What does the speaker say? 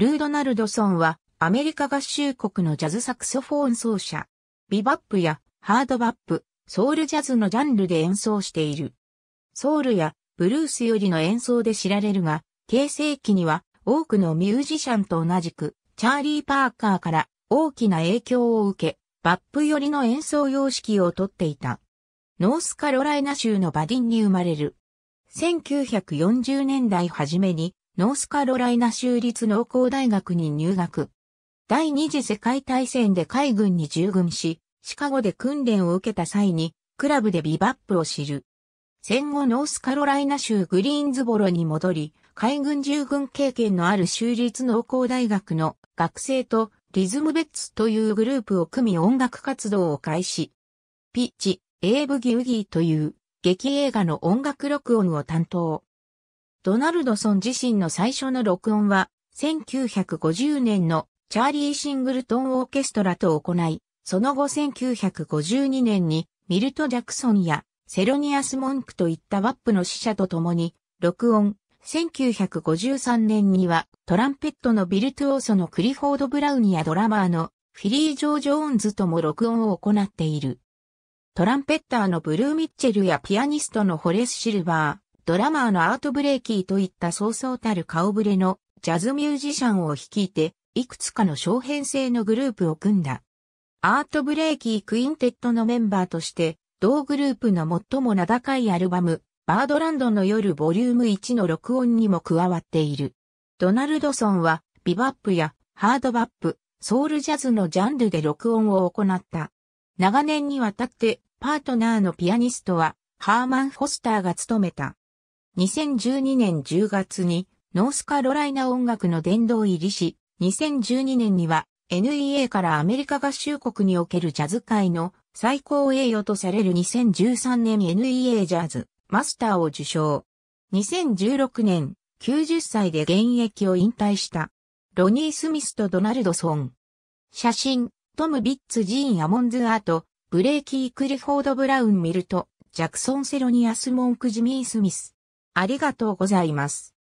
ルー・ドナルドソンはアメリカ合衆国のジャズサクソフォン奏者。ビバップやハードバップ、ソウルジャズのジャンルで演奏している。ソウルやブルースよりの演奏で知られるが、形成期には多くのミュージシャンと同じく、チャーリー・パーカーから大きな影響を受け、バップよりの演奏様式をとっていた。ノースカロライナ州のバディンに生まれる。1940年代初めにノースカロライナ州立農工大学に入学。第二次世界大戦で海軍に従軍し、シカゴで訓練を受けた際に、クラブでビバップを知る。戦後ノースカロライナ州グリーンズボロに戻り、海軍従軍経験のある州立農工大学の学生とリズムベッツというグループを組み音楽活動を開始。ピッチ、エーブギウギーという劇映画の音楽録音を担当。ドナルドソン自身の最初の録音は、1950年のチャーリー・シングルトン・オーケストラと行い、その後1952年にミルト・ジャクソンやセロニアス・モンクといったワップの死者と共に、録音、1953年にはトランペットのビルトゥオーソのクリフォード・ブラウンやドラマーのフィリー・ジョー・ジョーンズとも録音を行っている。トランペッターのブルー・ミッチェルやピアニストのホレス・シルバー、ドラマーのアート・ブレイキーといったそうそうたる顔ぶれのジャズミュージシャンを率いて、いくつかの小編成のグループを組んだ。アート・ブレイキー・クインテットのメンバーとして、同グループの最も名高いアルバム、バードランドの夜ボリューム1の録音にも加わっている。ドナルドソンは、ビバップやハードバップ、ソウルジャズのジャンルで録音を行った。長年にわたって、パートナーのピアニストは、ハーマン・フォスターが務めた。2012年10月にノースカロライナ音楽の殿堂入りし、2012年には NEA からアメリカ合衆国におけるジャズ界の最高栄誉とされる2013年 NEA ジャズマスターを受賞。2016年90歳で現役を引退した。ロニー・スミスとドナルドソン。写真、トム・ビッツ・ジーン・アモンズ・アート、ブレイキー・クリフォード・ブラウン・ミルト、ジャクソン・セロニアス・モンク・ジミー・スミス。ありがとうございます。